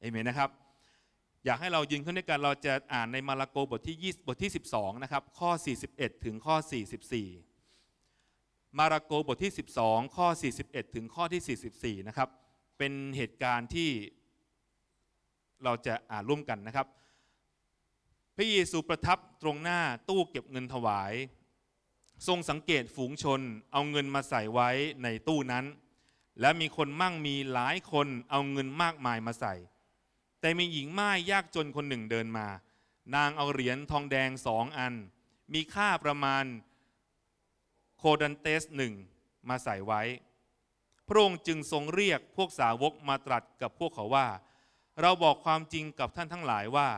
เอเมนนะครับ อยากให้เรายืนขึ้นด้วยกันเราจะอ่านในมาระโกบทที่20บทที่12นะครับข้อ 41 ถึงข้อ 44 มาระโกบทที่ 12 ข้อ 41 ถึงข้อที่ 44นะครับเป็นเหตุการณ์ที่เราจะอ่านร่วมกันนะครับ พระเยซูประทับตรงหน้าตู้เก็บเงินถวาย ทรงสังเกตฝูงชนเอาเงินมาใส่ไว้ในตู้นั้น และมีคนมั่งมีหลายคนเอาเงินมากมายมาใส่แต่มีหญิงม่ายยากจนคนหนึ่งเดินมา นางเอาเหรียญทองแดงสองอัน มีค่าประมาณโคดันเตสหนึ่งมาใส่ไว้พระองค์จึงทรงเรียกพวกสาวกมาตรัสกับพวกเขาว่า เราบอกความจริงกับท่านทั้งหลายว่า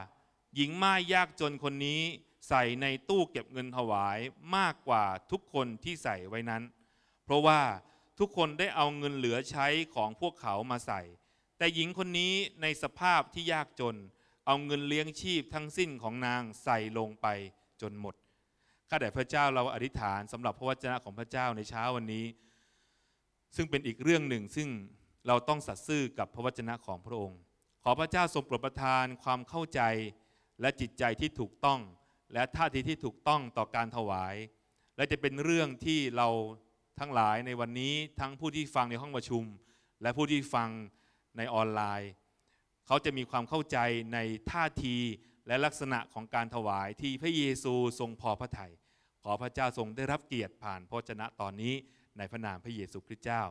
หญิงม่ายยากจนคนนี้ใส่ในตู้เก็บเงินถวายมากกว่าทุกคนที่ใส่ไว้นั้น เพราะว่าทุกคนได้เอาเงินเหลือใช้ของพวกเขามาใส่แต่หญิงคนนี้ในสภาพที่ยากจน เอาเงินเลี้ยงชีพทั้งสิ้นของนางใส่ลงไปจนหมด ข้าแต่พระเจ้าเราอธิษฐาน สำหรับพระวจนะของพระเจ้าในเช้าวันนี้ ซึ่งเป็นอีกเรื่องหนึ่งซึ่งเราต้องสัตย์ซื่อกับพระวจนะของพระองค์ ขอพระเจ้าทรงโปรดประทานความเข้าใจและจิตใจที่ถูกต้อง และท่าทีที่ถูกต้องต่อการถวาย และจะเป็นเรื่องที่เราทั้งหลายในวันนี้ทั้งผู้ที่ฟังในห้องประชุม และผู้ที่ฟังในออนไลน์เขาจะมีความเข้าใจในท่าทีและลักษณะของการถวายที่พระเยซูทรงพอพระทยัยขอพระเจ้าทรงได้รับเกียรติผ่านพระชนะตอนนี้ในพระนามพระเยซูคริสต์เจ้า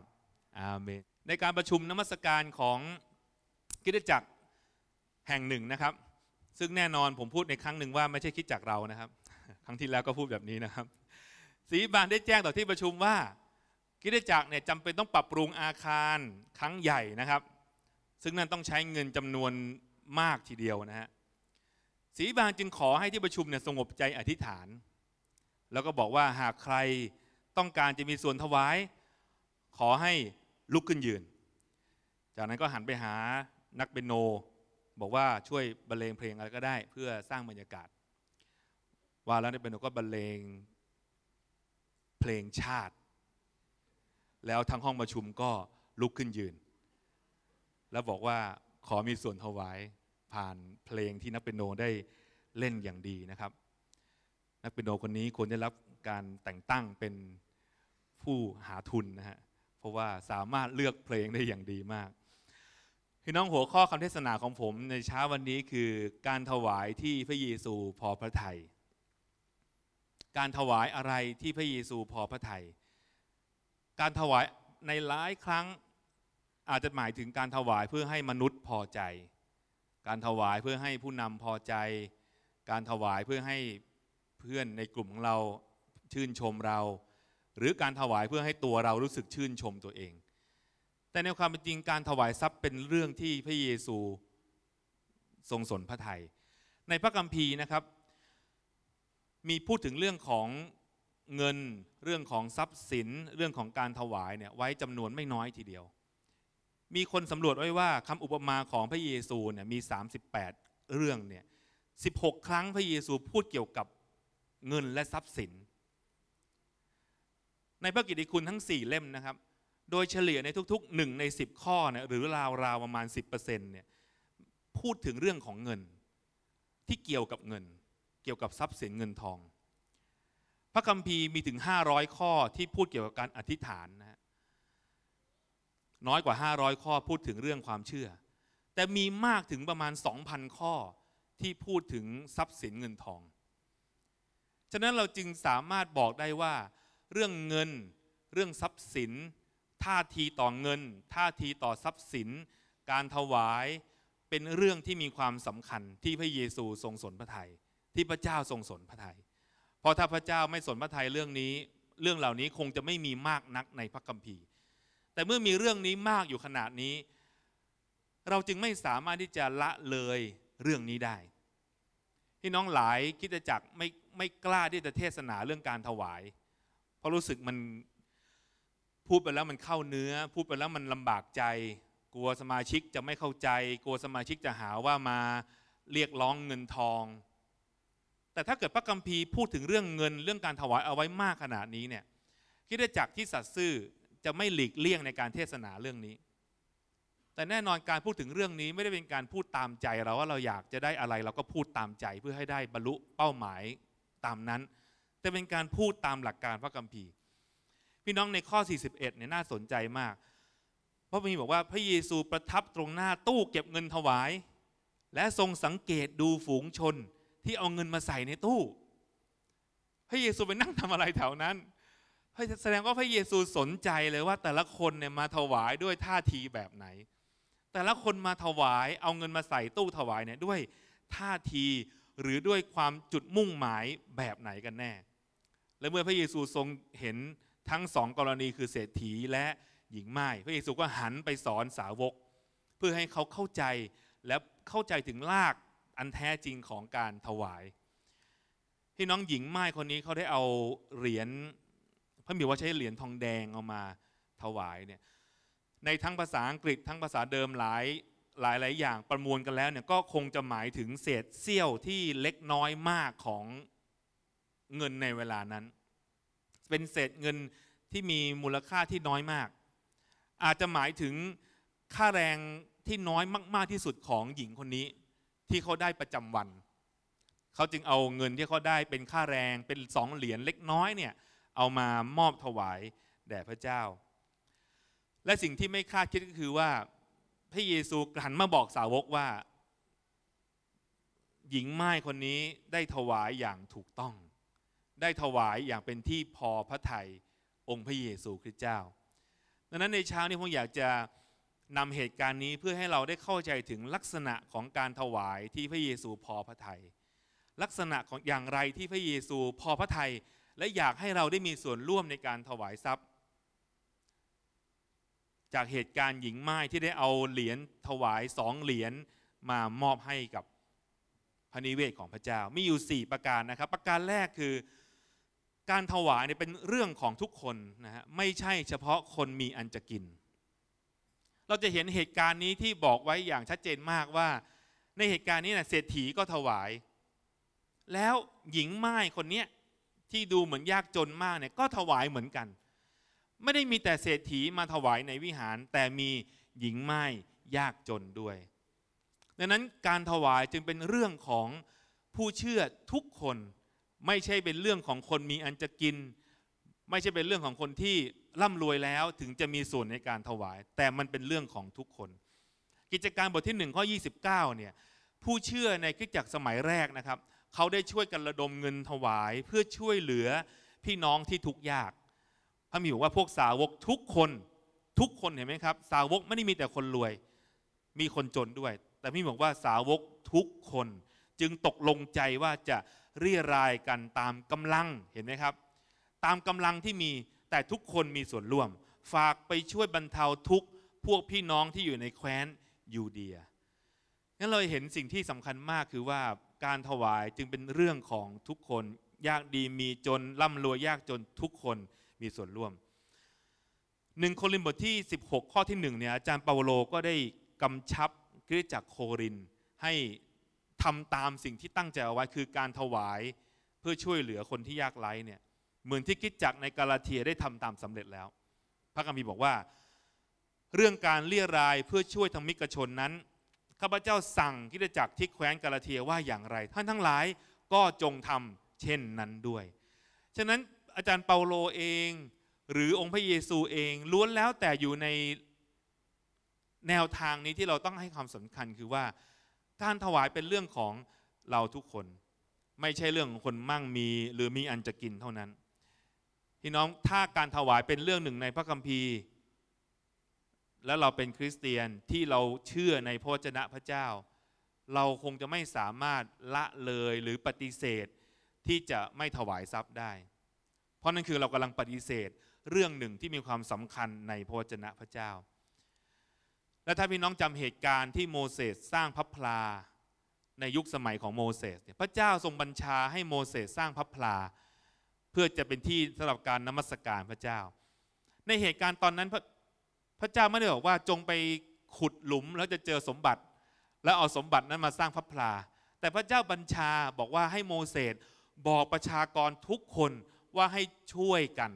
อาเมน ในการประชุมนมัสการของคิดจักรแห่งหนึ่งนะครับ ซึ่งแน่นอนผมพูดในครั้งหนึ่งว่าไม่ใช่คิดจักรเรานะครับ ครั้งที่แล้วก็พูดแบบนี้นะครับสีบานได้แจ้งต่อที่ประชุมว่าคิดจักรเนี่ยจำเป็นต้องปรับปรุงอาคารครั้งใหญ่นะครับซึ่งนั่นต้องใช้เงินจำนวนมากทีเดียวนะฮะสีบางจึงขอให้ที่ประชุมเนี่ยสงบใจอธิษฐาน แล้วก็บอกว่าหากใครต้องการจะมีส่วนถวาย ขอให้ลุกขึ้นยืน จากนั้นก็หันไปหานักเปนโน บอกว่าช่วยบรรเลงเพลงอะไรก็ได้เพื่อสร้างบรรยากาศ ว่าแล้วนักเปนโนก็บรรเลงเพลงชาติ แล้วทั้งห้องประชุมก็ลุกขึ้นยืนแล้วบอกว่าขอมีส่วนถวายผ่านเพลงที่นักเปียโนได้เล่นอย่างดีนะครับ นักเปียโนคนนี้ควรได้รับการแต่งตั้งเป็นผู้หาทุนนะฮะเพราะว่าสามารถเลือกเพลงได้อย่างดีมากพี่น้องหัวข้อคำเทศนาของผมในเช้าวันนี้คือการถวายที่พระเยซูพอพระทยัยการถวายอะไรที่พระเยซูพอพระทยัยการถวายในหลายครั้งอาจจะหมายถึงการถวายเพื่อให้มนุษย์พอใจ การถวายเพื่อให้ผู้นำพอใจ การถวายเพื่อให้เพื่อนในกลุ่มของเราชื่นชมเรา หรือการถวายเพื่อให้ตัวเรารู้สึกชื่นชมตัวเอง แต่ในความเป็นจริงการถวายทรัพย์เป็นเรื่องที่พระเยซูทรงสนพระทยัยในพระคัมภีร์นะครับ มีพูดถึงเรื่องของเงิน เรื่องของทรัพย์สิน เรื่องของการถวายเนี่ยไว้จำนวนไม่น้อยทีเดียวมีคนสำรวจไว้ว่าคำอุปมาของพระเยซูเนี่ยมี 38 เรื่องเนี่ย 16 ครั้งพระเยซูพูดเกี่ยวกับเงินและทรัพย์สิน ในพระกิตติคุณทั้ง 4 เล่มนะครับ โดยเฉลี่ยในทุกๆ1ใน 10 ข้อเนี่ยหรือราวๆ ประมาณ 10%เนี่ยพูดถึงเรื่องของเงินที่เกี่ยวกับเงินเกี่ยวกับทรัพย์สินเงินทอง พระคัมภีร์มีถึง 500 ข้อที่พูดเกี่ยวกับการอธิษฐานนะน้อย กว่า 500ข้อพูดถึงเรื่องความเชื่อ แต่มีมากถึงประมาณ 2,000 ข้อที่พูดถึงทรัพย์สินเงินทอง ฉะนั้นเราจึงสามารถบอกได้ว่า เรื่องเงิน เรื่องทรัพย์สิน ท่าทีต่อเงิน ท่าทีต่อทรัพย์สิน การถวาย เป็นเรื่องที่มีความสำคัญที่พระเยซูทรงสนพระทยัยที่พระเจ้าทรงสนพระทยัยเพราะถ้าพระเจ้าไม่สนพระทัยเรื่องนี้เรื่องเหล่านี้คงจะไม่มีมากนักในพระคัมภีร์แต่เมื่อมีเรื่องนี้มากอยู่ขนาดนี้ เราจึงไม่สามารถที่จะละเลยเรื่องนี้ได้พี่น้องหลายคิดจักไม่ไม่กล้าที่จะเทศนาเรื่องการถวาย เพราะรู้สึกมันพูดไปแล้วมันเข้าเนื้อ พูดไปแล้วมันลำบากใจ กลัวสมาชิกจะไม่เข้าใจกลัวสมาชิกจะหาว่ามาเรียกร้องเงินทอง แต่ถ้าเกิดพระคัมภีร์พูดถึงเรื่องเงินเรื่องการถวายเอาไว้มากขนาดนี้เนี่ยคิดจักที่สัตซ์ซื่อจะไม่หลีกเลี่ยงในการเทศนาเรื่องนี้ แต่แน่นอนการพูดถึงเรื่องนี้ไม่ได้เป็นการพูดตามใจเราว่าเราอยากจะได้อะไร เราก็พูดตามใจเพื่อให้ได้บรรลุเป้าหมายตามนั้นแต่เป็นการพูดตามหลักการพระคัมภีร์ พี่น้องในข้อ 41เนี่ยน่าสนใจมากพระมีบอกว่าพระเยซูประทับตรงหน้าตู้ เก็บเงินถวายและทรงสังเกตดูฝูงชนที่เอาเงินมาใส่ในตู้ พระเยซูไปนั่งทำอะไรแถวนั้นแสดงว่าพระเยซูสนใจเลยว่าแต่ละคนเนี่ยมาถวายด้วยท่าทีแบบไหน แต่ละคนมาถวายเอาเงินมาใส่ตู้ถวายเนี่ยด้วยท่าทีหรือด้วยความจุดมุ่งหมายแบบไหนกันแน่ และเมื่อพระเยซูทรงเห็นทั้งสองกรณีคือเศรษฐีและหญิงไม้พระเยซูก็หันไปสอนสาวก เพื่อให้เขาเข้าใจและเข้าใจถึงรากอันแท้จริงของการถวายที่น้องหญิงไม้คนนี้เขาได้เอาเหรียญานบอกว่าใช้เหรียญทองแดงเอามาถวายเนี่ยในทั้งภาษาอังกฤษทั้งภาษาเดิมหลายหลายหลายอย่างประมวลกันแล้วเนี่ยก็คงจะหมายถึงเศษเสี้ยวที่เล็กน้อยมากของเงินในเวลานั้น เป็นเศษเงินที่มีมูลค่าที่น้อยมาก อาจจะหมายถึงค่าแรงที่น้อยมาก ๆที่สุดของหญิงคนนี้ ที่เขาได้ประจำวันเขาจึงเอาเงินที่เขาได้เป็นค่าแรงเป็นสองเหรียญเล็กน้อยเนี่ยเอามามอบถวาย แด่พระเจ้า และสิ่งที่ไม่คาดคิดก็คือว่าพระเยซูหันมาบอกสาวกว่า หญิงไม้คนนี้ได้ถวายอย่างถูกต้อง ได้ถวายอย่างเป็นที่พอพระทัยองค์พระเยซู คริสต์เจ้า ดังนั้นในเช้านี้ผมอยากจะนำเหตุการณ์นี้เพื่อให้เราได้เข้าใจถึงลักษณะของการถวายที่พระเยซูพอพระทยัยลักษณะของอย่างไรที่พระเยซูพอพระทัยและอยากให้เราได้มีส่วนร่วมในการถวายทรัพย์ จากเหตุการณ์หญิงไม้ที่ได้เอาเหรียญถวายสองเหรียญมามอบให้กับพระนิเวศของพระเจ้ามีอยู่ 4 ประการนะครับ ประการแรกคือการถวายเนี่ยเป็นเรื่องของทุกคนนะฮะไม่ใช่เฉพาะคนมีอันจะกิน เราจะเห็นเหตุการณ์นี้ที่บอกไว้อย่างชัดเจนมากว่า ในเหตุการณ์นี้นะเศรษฐีก็ถวาย แล้วหญิงไม้คนเนี้ยที่ดูเหมือนยากจนมากเนี่ยก็ถวายเหมือนกัน ไม่ได้มีแต่เศรษฐีมาถวายในวิหารแต่มีหญิงไม้ยากจนด้วย ดังนั้นการถวายจึงเป็นเรื่องของผู้เชื่อทุกคน ไม่ใช่เป็นเรื่องของคนมีอันจะกิน ไม่ใช่เป็นเรื่องของคนที่ร่ำรวยแล้วถึงจะมีส่วนในการถวาย แต่มันเป็นเรื่องของทุกคน กิจการบทที่1ข้อ29เนี่ยผู้เชื่อในคริสตจักรสมัยแรกนะครับเขาได้ช่วยกันระดมเงินถวายเพื่อช่วยเหลือพี่น้องที่ทุกข์ยาก พระมีบอกว่าพวกสาวกทุกคนทุกคนเห็นไหมครับ สาวกไม่ได้มีแต่คนรวยมีคนจนด้วย แต่พี่บอกว่าสาวกทุกคนจึงตกลงใจว่าจะเรียรายกันตามกำลังเห็นไหมครับ ตามกำลังที่มีแต่ทุกคนมีส่วนร่วม ฝากไปช่วยบรรเทาทุกพวกพี่น้องที่อยู่ในแคว้นยูเดียงั้นเราเห็นสิ่งที่สำคัญมากคือว่าการถวายจึงเป็นเรื่องของทุกคนยากดีมีจนร่ำรวยยากจนทุกคนมีส่วนร่วมหนึ่งโครินบทที่ 16 ข้อที่1เนี่ย อาจารย์เปาโลก็ได้กำชับคริสตจักรโครินให้ทำตามสิ่งที่ตั้งใจเอาไว้คือการถวายเพื่อช่วยเหลือคนที่ยากไร้เนี่ยเหมือนที่คิดจักในกาลาเทียได้ทำตามสำเร็จแล้ว พระคัมภีร์บอกว่าเรื่องการเลี่ยรายเพื่อช่วยทางมิกชนนั้นข้าพเจ้าสั่งคิดจักรที่แคว้นกาลาเทียว่าอย่างไร ท่านทั้งหลายก็จงทำเช่นนั้นด้วยฉะนั้นอาจารย์เปาโลเอง หรือองค์พระเยซูเองล้วนแล้วแต่อยู่ในแนวทางนี้ที่เราต้องให้ความสำคัญคือว่า การถวายเป็นเรื่องของเราทุกคน ไม่ใช่เรื่องของคนมั่งมีหรือมีอันจะกินเท่านั้นพี่น้องถ้าการถวายเป็นเรื่องหนึ่งในพระคัมภีร์และเราเป็นคริสเตียนที่เราเชื่อในพระเจนะพระเจ้า เราคงจะไม่สามารถละเลยหรือปฏิเสธที่จะไม่ถวายทรัพย์ได้ เพราะนั่นคือเรากำลังปฏิเสธเรื่องหนึ่งที่มีความสำคัญในพระเจนะพระเจ้า และถ้าพี่น้องจำเหตุการณ์ที่โมเสสสร้างพระพลาในยุคสมัยของโมเสสพระเจ้าทรงบัญชาให้โมเสสสร้างพระพลา เพื่อจะเป็นที่สำหรับการนมัสการพระเจ้า ในเหตุการณ์ตอนนั้นพระเจ้าไม่ได้บอกว่าจงไปขุดหลุม แล้ว จะเจอสมบัติ แล้วเอาสมบัตินั้นมาสร้างพระพลาแต่พระเจ้าบัญชาบอกว่าให้โมเสสบอกประชากรทุกคนว่าให้ช่วยกัน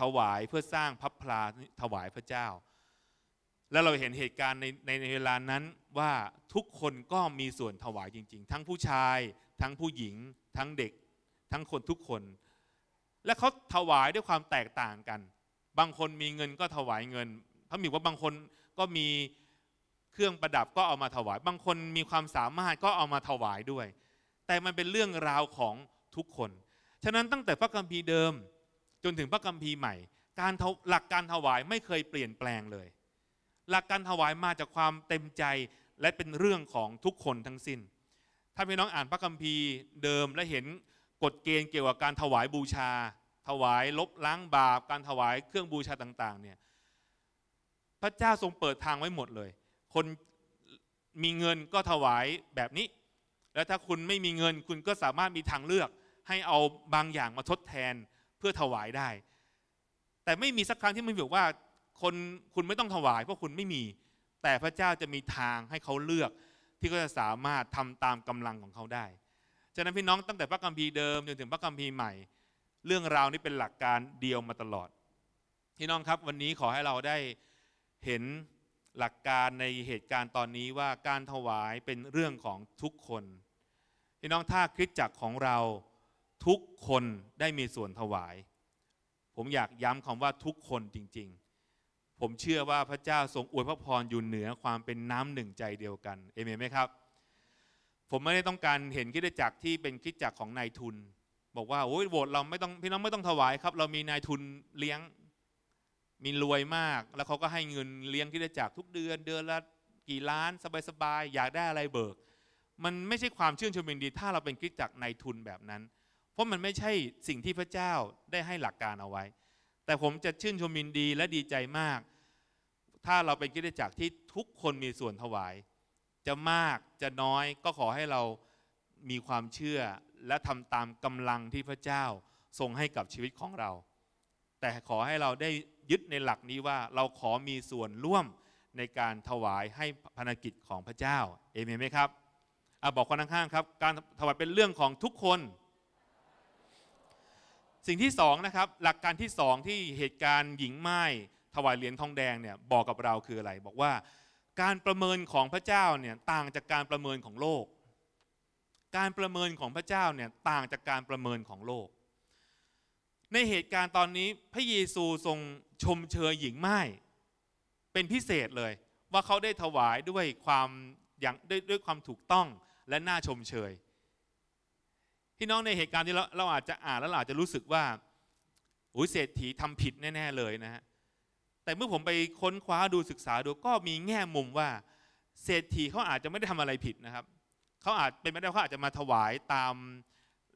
ถวายเพื่อสร้างพระพลาถวายพระเจ้า แล้วเราเห็นเหตุการณ์ในในในเวลานั้นว่าทุกคนก็มีส่วนถวายจริง ๆ ทั้งผู้ชาย ทั้งผู้หญิงทั้งเด็ก ทั้งคนทุกคน และเขาถวายด้วยความแตกต่างกันบางคนมีเงินก็ถวายเงิน พระมีว่าบางคนก็มีเครื่องประดับก็เอามาถวาย บางคนมีความสามารถ ก็เอามาถวายด้วย แต่มันเป็นเรื่องราวของทุกคน ฉะนั้นตั้งแต่พระคัมภีร์เดิมจนถึงพระคัมภีร์ใหม่การหลักการถวายไม่เคยเปลี่ยนแปลงเลย หลักการถวายมาจากความเต็มใจและเป็นเรื่องของทุกคนทั้งสิน้น ถ้าพี่น้องอ่านพระคัมภีร์เดิม และเห็นกฎเกณฑ์เกี่ยวกับการถวายบูชาถวายลบล้างบาปการถวาย เครื่องบูชาต่างๆเนี่ยพระเจ้าทรงเปิดทางไว้หมดเลย คนมีเงินก็ถวายแบบนี้ แล้วถ้าคุณไม่มีเงินคุณก็สามารถมีทางเลือกให้เอาบางอย่างมาทดแทนเพื่อถวายได้ แต่ไม่มีสักครั้งที่มันบอกว่าคนคุณไม่ต้องถวาย เพราะคุณไม่มี แต่พระเจ้าจะมีทางให้เขาเลือก ที่เขาจะสามารถทำตามกำลังของเขาได้ฉะนั้นพี่น้องตั้งแต่พระคัมภีร์เดิมจนถึงพระคัมภีร์ใหม่เรื่องราวนี้เป็นหลักการเดียวมาตลอดพี่น้องครับวันนี้ขอให้เราได้เห็นหลักการในเหตุการณ์ตอนนี้ว่าการถวายเป็นเรื่องของทุกคนพี่น้องถ้าคริสตจักรของเราทุกคนได้มีส่วนถวาย ผมอยากย้ำคำว่าทุกคนจริง ๆ ผมเชื่อว่าพระเจ้าทรงอวยพระพรอยู่เหนือความเป็นน้ำหนึ่งใจเดียวกันเอเมนไหมครับ ผมไม่ได้ต้องการเห็นคริสตจักร ที่เป็นคริสตจักรของนายทุนบอกว่าโอ้ยโหวตเราไม่ต้องพี่น้องไม่ต้องถวายครับ เรามีนายทุนเลี้ยงมีรวยมาก แล้วเขาก็ให้เงินเลี้ยงที่ได้จาก ทุกเดือน เดือนละกี่ล้าน สบายๆอยากได้อะไรเบิก มันไม่ใช่ความชื่นชมยินดีถ้าเราเป็นคริสตจักรนายทุนแบบนั้น เพราะมันไม่ใช่สิ่งที่พระเจ้าได้ให้หลักการเอาไว้ แต่ผมจะชื่นชมยินดีและดีใจมาก ถ้าเราเป็นคริสตจักรที่ทุกคนมีส่วนถวาย จะมากจะน้อยก็ขอให้เรามีความเชื่อและทำตามกำลังที่พระเจ้าทรงให้กับชีวิตของเรา แต่ขอให้เราได้ยึดในหลักนี้ว่าเราขอมีส่วนร่วมในการถวายให้ภารกิจของพระเจ้าเอเมนไหมครับอบอกคนข้างๆครับ การถวายเป็นเรื่องของทุกคน สิ่งที่สองนะครับหลักการที่สองที่เหตุการณ์หญิงไม้ถวายเหรียญทองแดงเนี่ยบอกกับเราคืออะไร บอกว่าการประเมินของพระเจ้าเนี่ยต่างจากการประเมินของโลกการประเมินของพระเจ้าเนี่ยต่างจากการประเมินของโลก ในเหตุการณ์ตอนนี้พระเยซูทรงชมเชยหญิงไม้เป็นพิเศษเลย ว่าเขาได้ถวายด้วยความอย่างด้วยด้วยความถูกต้องและน่าชมเชยพี่น้องในเหตุการณ์ที่เราเราอาจจะอ่านแล้วอาจจะรู้สึกว่า อุ้ยเศรษฐีทำผิดแน่ ๆ เลยนะฮะ แต่เมื่อผมไปค้นคว้าดูศึกษาดูก็มีแง่มุมว่าเศรษฐีเขาอาจจะไม่ได้ทำอะไรผิดนะครับเขาอาจเป็นไม่ได้เขาอาจจะมาถวายตาม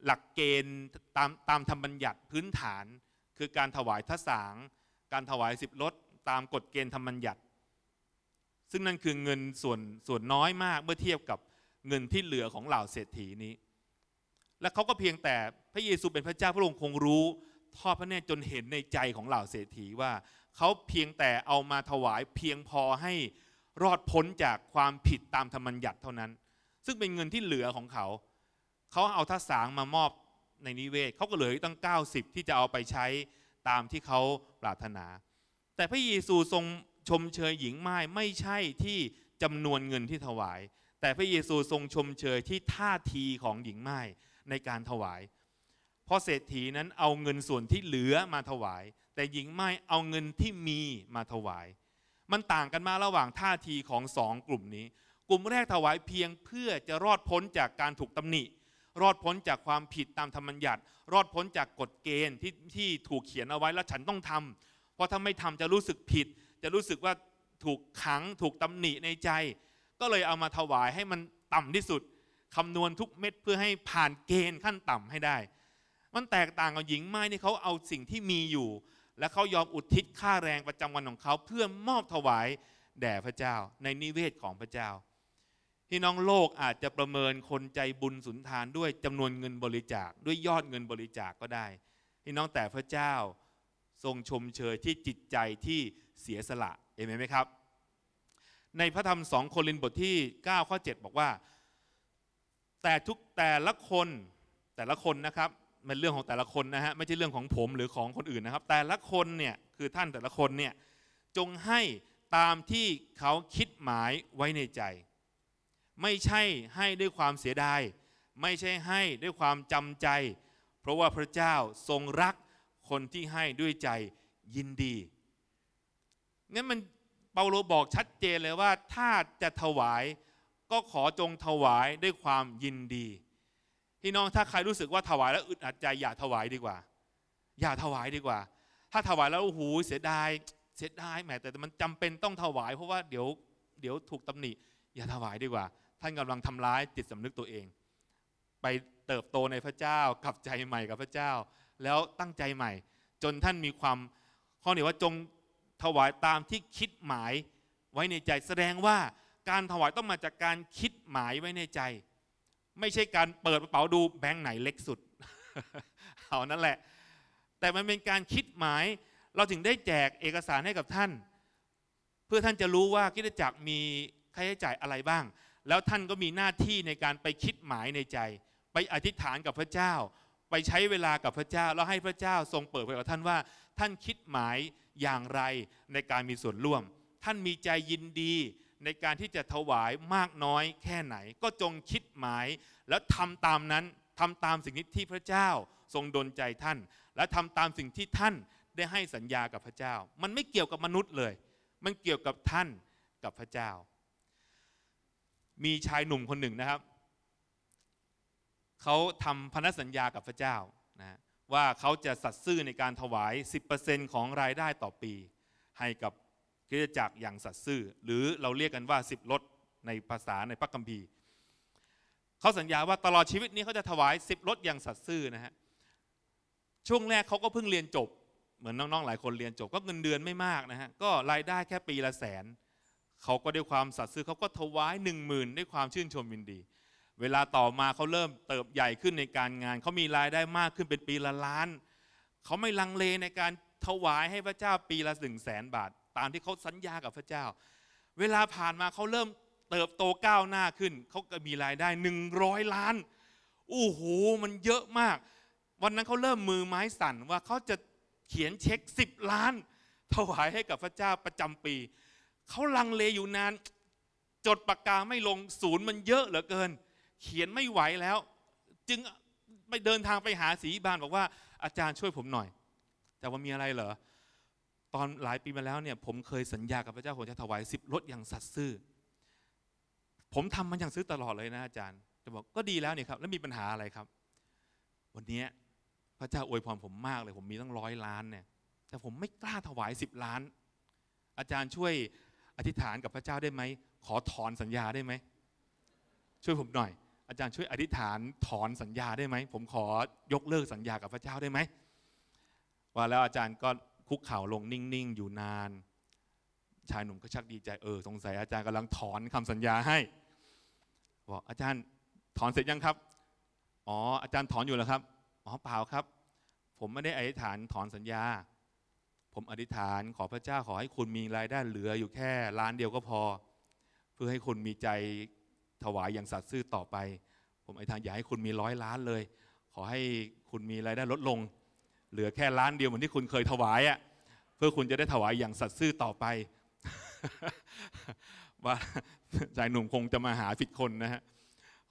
หลักเกณฑ์ตามตามธรรมบัญญัติพื้นฐานคือการถวายทสาง การถวายสิบรถตามกฎเกณฑ์ธรรมบัญญัติ ซึ่งนั่นคือเงินส่วนส่วนน้อยมากเมื่อเทียบกับเงินที่เหลือของเหล่าเศรษฐีนี้ และเขาก็เพียงแต่พระเยซูเป็นพระเจ้าพระองค์คงรู้ ทอดพระเนตรจนเห็นในใจของเหล่าเศรษฐีว่าเขาเพียงแต่เอามาถวายเพียงพอให้รอดพ้นจากความผิดตามธรรมบัญญัติเท่านั้นซึ่งเป็นเงินที่เหลือของเขา เขาเอาทัศางมามอบในนิเวศ เขาก็เหลือตั้ง90ที่จะเอาไปใช้ตามที่เขาปรารถนา แต่พระเยซูทรงชมเชยหญิงไม้ไม่ใช่ที่จำนวนเงินที่ถวาย แต่พระเยซูทรงชมเชยที่ท่าทีของหญิงไม้ในการถวาย เพราะเศรษฐีนั้นเอาเงินส่วนที่เหลือมาถวาย แต่หญิงไม้เอาเงินที่มีมาถวาย มันต่างกันมากระหว่างท่าทีของสองกลุ่มนี้กลุ่มแรกถวายเพียงเพื่อจะรอดพ้นจากการถูกตำหนิ รอดพ้นจากความผิดตามธรรมัญญัติ รอดพ้นจากกฎเกณฑ์ที่ที่ถูกเขียนเอาไว้แล้วฉันต้องทำเพราะถ้าไม่ทำจะรู้สึกผิด จะรู้สึกว่าถูกขังถูกตำหนิในใจ ก็เลยเอามาถวายให้มันต่ำที่สุด คำนวณทุกเม็ดเพื่อให้ผ่านเกณฑ์ขั้นต่ำให้ได้ มันแตกต่างกับหญิงไม้นี่เขาเอาสิ่งที่มีอยู่ และเขายอมอุทิศค่าแรงประจำวันของเขาเพื่อมอบถวายแด่พระเจ้าในนิเวศของพระเจ้าพี่น้องโลกอาจจะประเมินคนใจบุญสุนทานด้วยจำนวนเงินบริจาคด้วยยอดเงินบริจาคก็ได้พี่น้องแต่พระเจ้าทรงชมเชยที่จิตใจที่เสียสละเอเมนไหมครับ ในพระธรรมสองโครินบทที่ 9 ข้อ7บอกว่า แต่ทุกแต่ละคนแต่ละคนนะครับมันเรื่องของแต่ละคนนะฮะไม่ใช่เรื่องของผมหรือของคนอื่นนะครับ แต่ละคนเนี่ยคือท่านแต่ละคนเนี่ยจงให้ตามที่เขาคิดหมายไว้ในใจไม่ใช่ให้ด้วยความเสียดายไม่ใช่ให้ด้วยความจำใจ เพราะว่าพระเจ้าทรงรักคนที่ให้ด้วยใจยินดีงั้นมันเปาโลบอกชัดเจนเลยว่า ถ้าจะถวาย ก็ขอจงถวายด้วยความยินดีพี่น้องถ้าใครรู้สึกว่าถวายแล้วอึดอัดใจอย่าถวายดีกว่า อย่าถวายดีกว่า ถ้าถวายแล้วโอ้โหเสียดายเสียดายแหมแต่มันจำเป็นต้องถวาย เพราะว่าเดี๋ยวเดี๋ยวถูกตำหนิอย่าถวายดีกว่าท่านกำลังทำร้ายจิตสำนึกตัวเอง ไปเติบโตในพระเจ้ากลับใจใหม่กับพระเจ้า แล้วตั้งใจใหม่ จนท่านมีความข้อน่งว่าจงถวายตามที่คิดหมายไว้ในใจแสดงว่าการถวายต้องมาจากการคิดหมายไว้ในใจ ไม่ใช่การเปิดกระเป๋าดูแบงค์ไหนเล็กสุดเอานั่นแหละ แต่มันเป็นการคิดหมาย เราถึงได้แจกเอกสารให้กับท่าน เพื่อท่านจะรู้ว่าคิดจักมีค่าใช้จ่ายอะไรบ้างแล้วท่านก็มีหน้าที่ในการไปคิดหมายในใจ ไปอธิษฐานกับพระเจ้า ไปใช้เวลากับพระเจ้า แล้วให้พระเจ้าทรงเปิดเผยกับท่านว่าท่านคิดหมายอย่างไรในการมีส่วนร่วม ท่านมีใจยินดีในการที่จะถวายมากน้อยแค่ไหน ก็จงคิดหมาย แล้วทำตามนั้นทำตามสิ่งที่พระเจ้าทรงดลใจท่าน และทำตามสิ่งที่ท่านได้ให้สัญญากับพระเจ้า มันไม่เกี่ยวกับมนุษย์เลย มันเกี่ยวกับท่านกับพระเจ้ามีชายหนุ่มคนหนึ่งนะครับ เขาทำพันธสัญญากับพระเจ้านะว่าเขาจะสัตย์ซื่อในการถวาย 10%ของรายได้ต่อปี ให้กับคริสตจักรอย่างสัตย์ซื่อ หรือเราเรียกกันว่า 10 ลดในภาษาในพระคัมภีร์เขาสัญญาว่าตลอดชีวิตนี้เขาจะถวาย 10 ลดอย่างสัตย์ซื่อนะฮะช่วงแรกเขาก็เพิ่งเรียนจบ เหมือนน้องๆหลายคนเรียนจบ ก็เงินเดือนไม่มากนะฮะก็รายได้แค่ปีละแสนเขาก็ด้วยความ สัตย์ซื่อเขาก็ถวายหนึ่งหมื่นด้วยความชื่น ชมยินดี เวลาต่อมาเขาเริ่มเติบใหญ่ขึ้นในการงาน เขามีรายได้มากขึ้นเป็นปีละล้าน เขาไม่ลังเลในการถวายให้พระเจ้าปีละหนึ่งแสนบาท ตามที่เขาสัญญากับพระเจ้า เวลาผ่านมาเขาเริ่มเติบโตก้าวหน้าขึ้น เขาก็มีรายได้หนึ่งร้อยล้านโอ้โหมันเยอะมาก วันนั้นเขาเริ่มมือไม้สั่นว่าเขาจะเขียนเช็คสิบล้าน ถวายให้กับพระเจ้าประจำปีเขาลังเลอยู่นาน จดปากกาไม่ลงศูนย์มันเยอะเหลือเกิน เขียนไม่ไหวแล้ว จึงไปเดินทางไปหาสีบาน บอกว่าอาจารย์ช่วยผมหน่อย แต่ว่ามีอะไรเหรอตอนหลายปีมาแล้วเนี่ย ผมเคยสัญญากับพระเจ้าผมจะถวายสิบรถอย่างสัตย์ซื่อผมทำมันอย่างซื้อตลอดเลยนะอาจารย์จะบอกก็ดีแล้วเนี่ยครับแล้วมีปัญหาอะไรครับ วันนี้พระเจ้าอวยพรผมมากเลยผมมีตั้งร้อยล้านเนี่ย แต่ผมไม่กล้าถวายสิบล้านอาจารย์ช่วยอธิษฐานกับพระเจ้าได้ไหม ขอถอนสัญญาได้ไหม ช่วยผมหน่อย อาจารย์ช่วยอธิษฐานถอนสัญญาได้ไหม ผมขอยกเลิกสัญญากับพระเจ้าได้ไหม ว่าแล้วอาจารย์ก็คุกเข่าลงนิ่งๆอยู่นาน ชายหนุ่มก็ชักดีใจ เออสงสัยอาจารย์กำลังถอนคำสัญญาให้ บอกอาจารย์ถอนเสร็จยังครับ อ๋ออาจารย์ถอนอยู่แล้วครับ อ๋อเปล่าครับ ผมไม่ได้อธิษฐานถอนสัญญาผมอธิษฐานขอพระเจ้าขอให้คุณมีรายได้เหลืออยู่แค่ล้านเดียวก็พอ เพื่อให้คุณมีใจถวายอย่างสัตย์ซื่อต่อไป ผมอธิษฐานอยากให้คุณมีร้อยล้านเลย ขอให้คุณมีรายได้ลดลง เหลือแค่ล้านเดียวเหมือนที่คุณเคยถวายอะ่ะเพื่อคุณจะได้ถวายอย่างสัตย์ซื่อต่อไปว่าชายหนุ่มคงจะมาหาผิดคนนะฮะ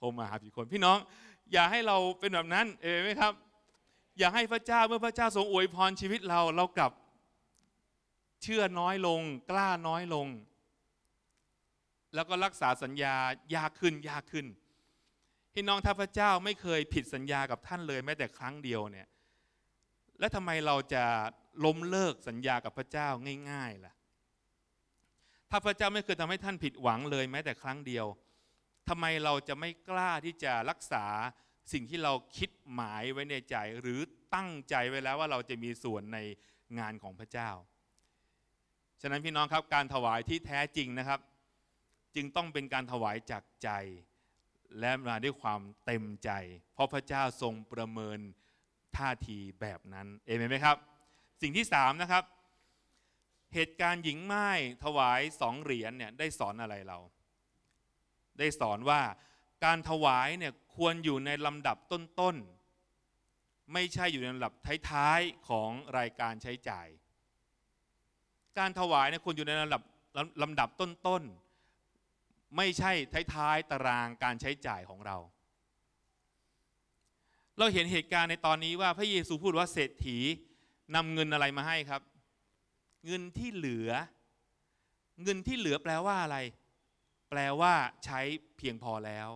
คงมาหาผิดคนพี่น้อง อย่าให้เราเป็นแบบนั้นเอไหมครับ อย่าให้พระเจ้าเมื่อพระเจ้าทรงอวยพรชีวิตเราเรากลับเชื่อน้อยลงกล้าน้อยลงแล้วก็รักษาสัญญายากขึ้นยากขึ้นพี่น้องถ้าพระเจ้าไม่เคยผิดสัญญากับท่านเลย แม้แต่ครั้งเดียวเนี่ยและทำไมเราจะล้มเลิกสัญญากับพระเจ้าง่าย ๆล่ะถ้าพระเจ้าไม่เคยทำให้ท่านผิดหวังเลยแม้แต่ครั้งเดียวทำไมเราจะไม่กล้าที่จะรักษาสิ่งที่เราคิดหมายไว้ในใจหรือตั้งใจไว้แล้วว่าเราจะมีส่วนในงานของพระเจ้าฉะนั้นพี่น้องครับ การถวายที่แท้จริงนะครับ จึงต้องเป็นการถวายจากใจ และมาด้วยความเต็มใจ เพราะพระเจ้าทรงประเมินท่าทีแบบนั้นเอเมนไหมครับ สิ่งที่3นะครับเหตุการณ์หญิงไม้ถวายสองเหรียญเนี่ยได้สอนอะไรเรา ได้สอนว่าการถวายเนี่ยควรอยู่ในลำดับต้นๆ ไม่ใช่อยู่ในลำดับท้ายๆ ของรายการใช้จ่ายการถวายเนี่ยควรอยู่ในลำดับลำดับต้นๆ ไม่ใช่ท้ายๆตารางการใช้จ่ายของเรา เราเห็นเหตุการณ์ในตอนนี้ว่าพระเยซูพูดว่าเศรษฐีนำเงินอะไรมาให้ครับ เงินที่เหลือ เงินที่เหลือแปลว่าอะไร แปลว่าใช้เพียงพอแล้ว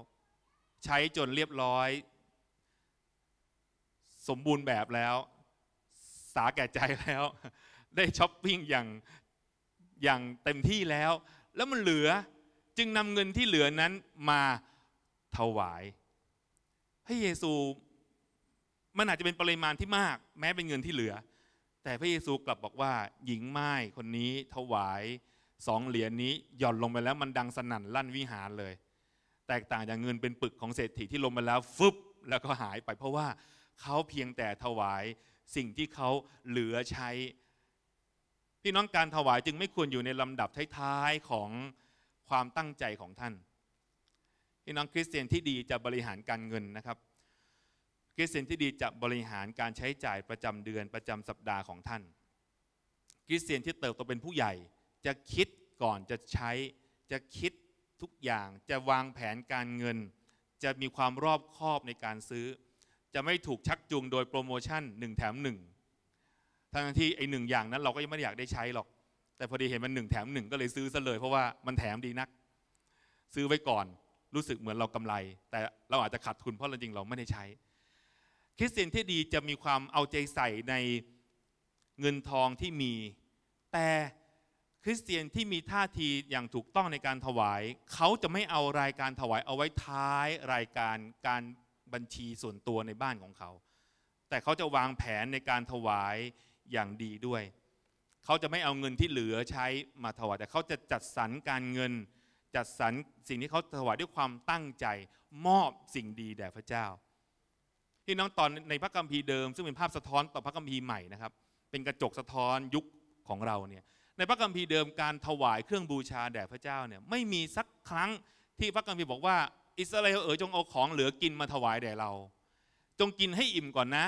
ใช้จนเรียบร้อย สมบูรณ์แบบแล้ว สาแก่ใจแล้วได้ช้อปปิ้งอย่างอย่างเต็มที่แล้ว แล้วมันเหลือจึงนำเงินที่เหลือนั้นมาถวาย พระเยซูมันอาจจะเป็นปริมาณที่มาก แม้เป็นเงินที่เหลือ แต่พระเยซูกลับบอกว่า หญิงไม้คนนี้ถวายสองเหรียญนี้หย่อนลงไปแล้ว มันดังสนั่นลั่นวิหารเลยแตกต่างจากเงินเป็นปึกของเศรษฐีที่ลงไปแล้วฟึบแล้วก็หายไปเพราะว่าเขาเพียงแต่ถวายสิ่งที่เขาเหลือใช้พี่น้องการถวายจึงไม่ควรอยู่ในลำดับท้ายๆของความตั้งใจของท่าน พี่น้องคริสเตียนที่ดีจะบริหารการเงินนะครับ คริสเตียนที่ดีจะบริหารการใช้จ่ายประจำเดือนประจำสัปดาห์ของท่าน คริสเตียนที่เติบโตเป็นผู้ใหญ่จะคิดก่อนจะใช้ จะคิดทุกอย่าง จะวางแผนการเงิน จะมีความรอบคอบในการซื้อ จะไม่ถูกชักจูงโดยโปรโมชั่น1แถม1ทั้งที่ไอ้หนึ่งอย่างนั้น เราก็ยังไม่อยากได้ใช้หรอก แต่พอดีเห็นมันหนึ่งแถมหนึ่งก็เลยซื้อซะเลย เพราะว่ามันแถมดีนัก ซื้อไว้ก่อนรู้สึกเหมือนเรากำไร แต่เราอาจจะขาดทุนเพราะจริงเราไม่ได้ใช้ คริสเตียนที่ดีจะมีความเอาใจใส่ในเงินทองที่มีแต่คริสเตียนที่มีท่าทีอย่างถูกต้องในการถวายเขาจะไม่เอารายการถวายเอาไว้ท้ายรายการการบัญชีส่วนตัวในบ้านของเขาแต่เขาจะวางแผนในการถวายอย่างดีด้วยเขาจะไม่เอาเงินที่เหลือใช้มาถวาย แต่เขาจะจัดสรรการเงินจัดสรรสิ่งที่เขาถวายด้วยความตั้งใจมอบสิ่งดีแด่พระเจ้าที่น้องตอนในพระคัมภีร์เดิม ซึ่งเป็นภาพสะท้อนต่อพระคัมภีร์ใหม่นะครับเป็นกระจกสะท้อนยุคของเราเนี่ยในพระคัมภีร์เดิมการถวายเครื่องบูชาแด่พระเจ้าเนี่ยไม่มีสักครั้งที่พระคัมภีร์บอกว่าอิสราเอลเอ๋ยจงเอาของเหลือกินมาถวายแด่เรา จงกินให้อิ่มก่อนนะ